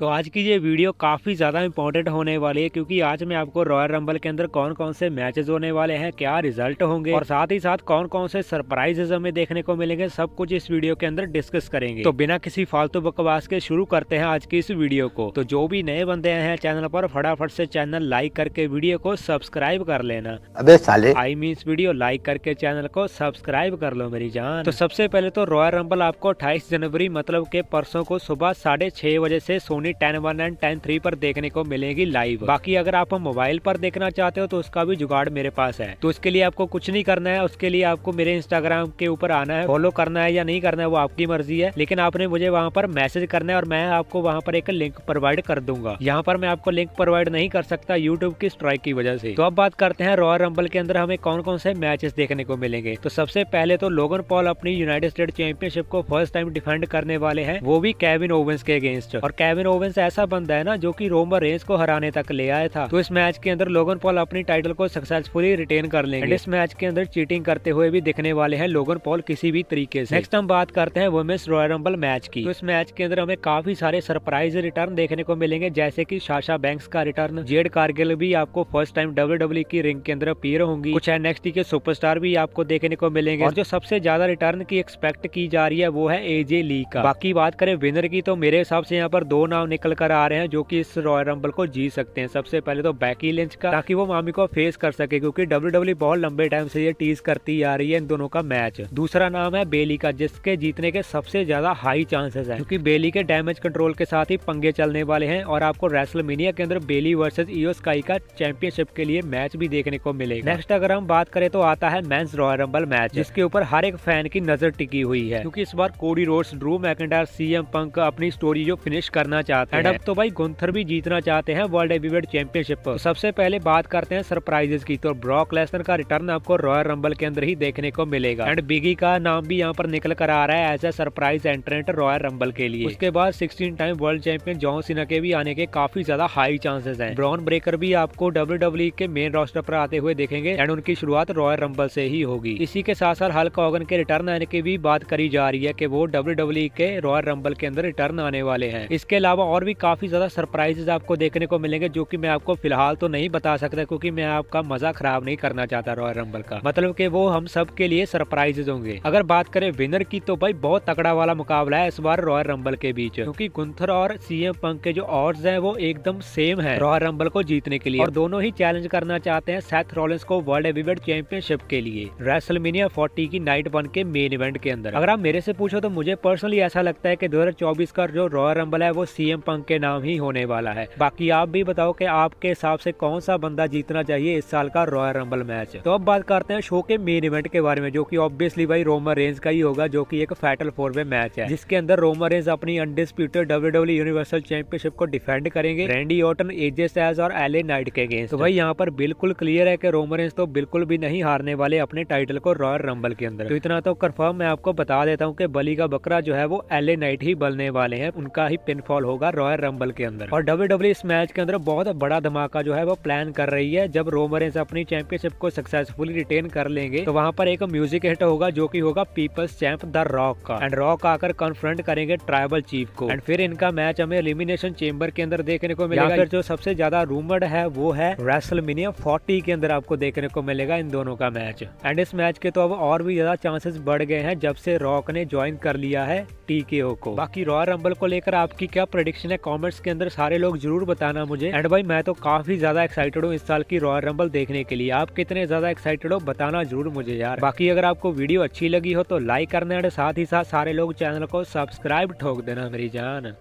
तो आज की ये वीडियो काफ़ी ज़्यादा इंपॉर्टेंट होने वाली है क्योंकि आज मैं आपको रॉयल रंबल के अंदर कौन कौन से मैचेस होने वाले हैं क्या रिजल्ट होंगे और साथ ही साथ कौन कौन से सरप्राइजेज हमें देखने को मिलेंगे सब कुछ इस वीडियो के अंदर डिस्कस करेंगे तो बिना किसी फालतू बकवास के शुरू करते हैं आज की इस वीडियो को तो जो भी नए बंदे हैं चैनल पर फटाफट से चैनल लाइक करके वीडियो को सब्सक्राइब कर लेना अब आई मीन वीडियो लाइक करके चैनल को सब्सक्राइब कर लो मेरी जान तो सबसे पहले तो रॉयल रंबल आपको अट्ठाईस जनवरी मतलब के परसों को सुबह साढ़े बजे से Sony company ten one and ten three पर देखने को मिलेगी लाइव बाकी अगर आप मोबाइल पर देखना चाहते हो तो उसका भी जुगाड़ मेरे पास है तो उसके लिए आपको कुछ नहीं करना है उसके लिए आपको मेरे इंस्टाग्राम के ऊपर आना है फॉलो करना है या नहीं करना है वो आपकी मर्जी है लेकिन आपने मुझे वहाँ पर मैसेज करना है और मैं आपको वहाँ पर एक लिंक प्रोवाइड कर दूंगा यहाँ पर मैं आपको लिंक प्रोवाइड नहीं कर सकता यूट्यूब की स्ट्राइक की वजह से तो अब बात करते हैं रॉयल रंबल के अंदर हमें कौन कौन से मैचेस देखने को मिलेंगे तो सबसे पहले तो लोगन पॉल अपनी यूनाइटेड स्टेट चैंपियनशिप को फर्स्ट टाइम डिफेंड करने वाले हैं वो भी कैविन ओवेंस के अगेंस्ट और कैविन ओवेंस ऐसा बंदा है ना जो कि रोमन रेंस को हराने तक ले आया था तो इस मैच के अंदर लोगन पॉल अपनी टाइटल को सक्सेसफुली रिटेन कर लेंगे इस मैच के अंदर चीटिंग करते हुए भी दिखने वाले हैं लोगन पॉल किसी भी तरीके से नेक्स्ट हम बात करते हैं वुमेन्स रॉयल रंबल मैच की तो इस मैच के अंदर हमें काफी सारे सरप्राइज रिटर्न देखने को मिलेंगे जैसे की शाशा बैंक्स का रिटर्न जेड कारगिल भी आपको फर्स्ट टाइम डब्ल्यू की रिंग के अंदर अपीयर होंगी कुछ नेक्स्ट के स्टार भी आपको देखने को मिलेंगे और जो सबसे ज्यादा रिटर्न की एक्सपेक्ट की जा रही है वो है एजे ली का बाकी बात करें विनर की तो मेरे हिसाब से यहाँ पर दो नाम निकल कर आ रहे हैं जो कि इस रॉयल रंबल को जीत सकते हैं सबसे पहले तो बैकी लिंच का ताकि वो मामी को फेस कर सके क्योंकि डब्ल्यू e बहुत लंबे टाइम से ये टीज करती आ रही है इन दोनों का मैच दूसरा नाम है बेली का जिसके जीतने के सबसे ज्यादा हाई चांसेस है क्योंकि बेली के डैमेज कंट्रोल के साथ ही पंगे चलने वाले हैं और आपको मीनिया के अंदर बेली वर्सेज ईओस्काई का चैंपियनशिप के लिए मैच भी देखने को मिलेगा नेक्स्ट अगर हम बात करें तो आता है मैं रॉयल रंबल मैच जिसके ऊपर हर एक फैन की नजर टिकी हुई है क्योंकि इस बार Cody Rhodes Drew McIntyre CM Punk अपनी स्टोरी जो फिनिश करना चाहते चाहते हैं तो भाई गुंथर भी जीतना चाहते हैं वर्ल्ड हेवीवेट चैंपियनशिप तो सबसे पहले बात करते हैं सरप्राइजेस की तो ब्रॉक लेसनर का रिटर्न आपको रॉयल रंबल के अंदर ही देखने को मिलेगा एंड बिगी का नाम भी यहाँ पर निकल कर आ रहा है as a surprise entrant Royal Rumble के लिए उसके बाद sixteen time world champion John Cena के भी आने के काफी ज्यादा हाई चांसेस है ब्रॉन ब्रेकर भी आपको डब्ल्यू e के मेन रोस्टर पर आते हुए देखेंगे एंड उनकी शुरुआत रॉयल रंबल से ही होगी इसी के साथ साथ हल्क ऑगन के रिटर्न आने की भी बात करी जा रही है की वो डब्ल्यू e के रॉयल रंबल के अंदर रिटर्न आने वाले हैं इसके अलावा अलावा और भी काफ़ी ज़्यादा सरप्राइजेज आपको देखने को मिलेंगे जो कि मैं आपको फिलहाल तो नहीं बता सकता क्योंकि मैं आपका मजा खराब नहीं करना चाहता रॉयल रंबल का मतलब कि वो हम सब के लिए सरप्राइजेज होंगे अगर बात करें विनर की तो भाई बहुत तगड़ा वाला मुकाबला है इस बार रॉयल रंबल के बीच क्योंकि गुंथर और सीएम पंक के जो ऑर्ड्स हैं वो एकदम सेम है रॉयल रंबल को जीतने के लिए और दोनों ही चैलेंज करना चाहते हैं सेथ रॉलिंस को वर्ल्ड हेवीवेट चैंपियनशिप के लिए रेसलमिनिया फोर्टी की नाइट वन के मेन इवेंट के अंदर अगर आप मेरे से पूछो तो मुझे पर्सनली ऐसा लगता है की दो का जो रॉयल रंबल है वो सी सीएम पंक के नाम ही होने वाला है बाकी आप भी बताओ कि आपके हिसाब से कौन सा बंदा जीतना चाहिए इस साल का रॉयल रंबल मैच तो अब बात करते हैं शो के मेन इवेंट के बारे में जो की ऑब्वियसली भाई रोमर रेंज का ही होगा जो की एक फैटल फोर वे मैच है जिसके अंदर रोमर रेंज अपनी अनडिस्प्यूटेड डब्ल्यू यूनिवर्सल चैंपियनशिप को डिफेंड करेंगे रेंडी ऑटन एजे सैज और एले नाइट के अगेंस्ट तो भाई यहाँ पर बिल्कुल क्लियर है की रोमर रेंज तो बिल्कुल भी नहीं हारने वाले अपने टाइटल को रॉयल रंबल के अंदर तो इतना तो कन्फर्म मैं आपको बता देता हूँ की बली का बकरा जो है वो एले नाइट ही बलने वाले हैं उनका ही पिनफॉल होगा होगा रॉयल रंबल के अंदर और डब्ल्यू डब्ल्यू e इस मैच के अंदर बहुत बड़ा धमाका जो है वो प्लान कर रही है जब रोमर अपनी चैंपियनशिप को सक्सेसफुली रिटेन कर लेंगे तो वहाँ पर एक म्यूजिक हिट होगा जो की होगा पीपल्स चैंप द रॉक का एंड रॉक आकर कन्फ्रंट करेंगे ट्राइबल चीफ को एंड फिर इनका मैच हमें एलिमिनेशन चेम्बर के अंदर देखने को मिलेगा जो सबसे ज्यादा रूमर्ड है वो है रेसलमिनिया फोर्टी के अंदर आपको देखने को मिलेगा इन दोनों का मैच एंड इस मैच के तो अब और भी ज्यादा चांसेस बढ़ गए हैं जब से रॉक ने ज्वाइन कर लिया है टीके को बाकी रॉयल रंबल को लेकर आपकी क्या प्रडिक्शन है कॉमेंट्स के अंदर सारे लोग जरूर बताना मुझे एंड भाई मैं तो काफी ज्यादा एक्साइटेड हूँ इस साल की रॉयल रंबल देखने के लिए आप कितने ज्यादा एक्साइटेड हो बताना जरूर मुझे यार बाकी अगर आपको वीडियो अच्छी लगी हो तो लाइक करना एंड साथ ही साथ सारे लोग चैनल को सब्सक्राइब ठोक देना मेरी जान